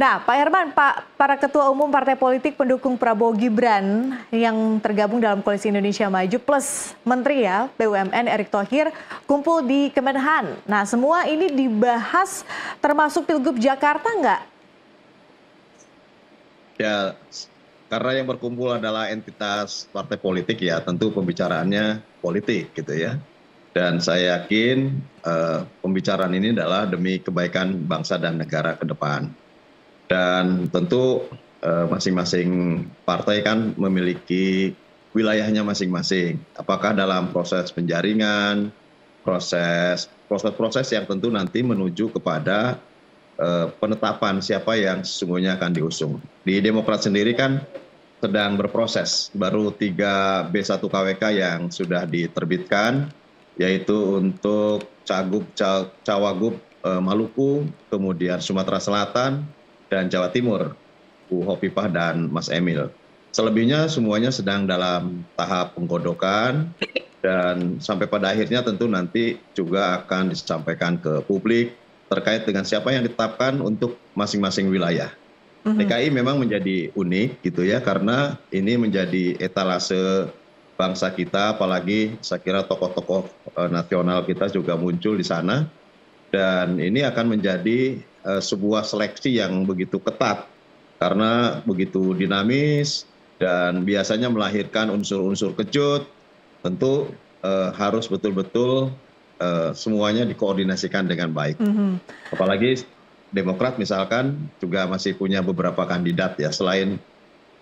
Nah, Pak Herman, Pak, para ketua umum partai politik pendukung Prabowo Gibran yang tergabung dalam Koalisi Indonesia Maju plus Menteri ya BUMN Erick Thohir kumpul di Kemenhan. Nah, semua ini dibahas termasuk Pilgub Jakarta nggak? Ya, karena yang berkumpul adalah entitas partai politik ya, tentu pembicaraannya politik gitu ya. Dan saya yakin uh, pembicaraan ini adalah demi kebaikan bangsa dan negara ke depan dan tentu eh, masing-masing partai kan memiliki wilayahnya masing-masing. Apakah dalam proses penjaringan, proses proses-proses yang tentu nanti menuju kepada eh, penetapan siapa yang sesungguhnya akan diusung. Di Demokrat sendiri kan sedang berproses, baru 3 B1 KWK yang sudah diterbitkan, yaitu untuk cagup, cawagup eh, Maluku, kemudian Sumatera Selatan, dan Jawa Timur, Bu Hopipah dan Mas Emil. Selebihnya semuanya sedang dalam tahap penggodokan dan sampai pada akhirnya tentu nanti juga akan disampaikan ke publik terkait dengan siapa yang ditetapkan untuk masing-masing wilayah. Mhm. DKI memang menjadi unik gitu ya karena ini menjadi etalase bangsa kita apalagi saya kira tokoh-tokoh e, nasional kita juga muncul di sana dan ini akan menjadi Eh, sebuah seleksi yang begitu ketat karena begitu dinamis dan biasanya melahirkan unsur-unsur kejut tentu eh, harus betul-betul eh, semuanya dikoordinasikan dengan baik mm-hmm. apalagi Demokrat misalkan juga masih punya beberapa kandidat ya selain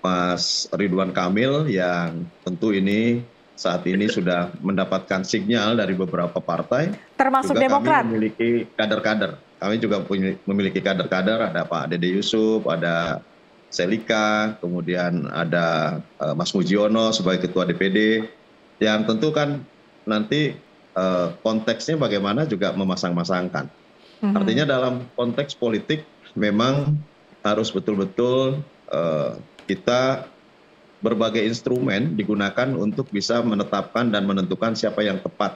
Mas Ridwan Kamil yang tentu ini saat ini sudah mendapatkan sinyal dari beberapa partai termasuk juga Demokrat kami memiliki kader-kader kami juga memiliki kader-kader ada Pak Dede Yusuf, ada Selika, kemudian ada uh, Mas Mujiono sebagai ketua DPD yang tentu kan nanti uh, konteksnya bagaimana juga memasang-masangkan. Mm-hmm. Artinya dalam konteks politik memang harus betul-betul uh, kita berbagai instrumen digunakan untuk bisa menetapkan dan menentukan siapa yang tepat.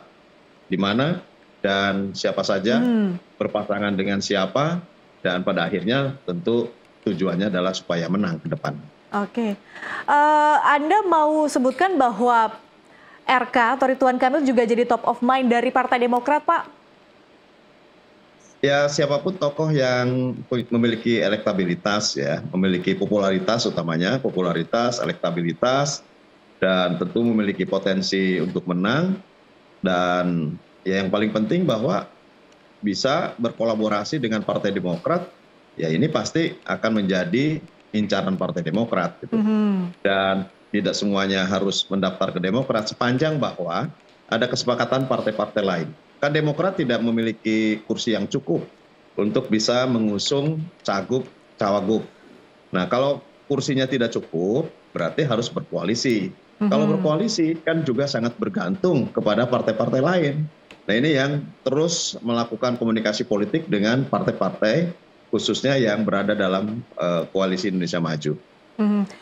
Di mana dan siapa saja hmm. berpasangan dengan siapa dan pada akhirnya tentu tujuannya adalah supaya menang ke depan. Oke, okay. uh, eh, Anda mau sebutkan bahwa RK atau Rituan Kamil juga jadi top of mind dari Partai Demokrat, Pak? Ya siapapun tokoh yang memiliki elektabilitas ya, memiliki popularitas utamanya, popularitas, elektabilitas, dan tentu memiliki potensi untuk menang dan ya yang paling penting bahwa bisa berkolaborasi dengan Partai Demokrat, ya ini pasti akan menjadi incaran Partai Demokrat gitu. Mm -hmm. Dan tidak semuanya harus mendaftar ke Demokrat sepanjang bahwa ada kesepakatan partai-partai lain. Kan Demokrat tidak memiliki kursi yang cukup untuk bisa mengusung cagup cawagup. Nah, kalau kursinya tidak cukup, berarti harus berkoalisi. Mm -hmm. Kalau mm-hmm. berkoalisi kan juga sangat bergantung kepada partai-partai lain nah ini yang terus melakukan komunikasi politik dengan partai partai khususnya yang berada dalam eh, koalisi indonesia maju mm-hmm.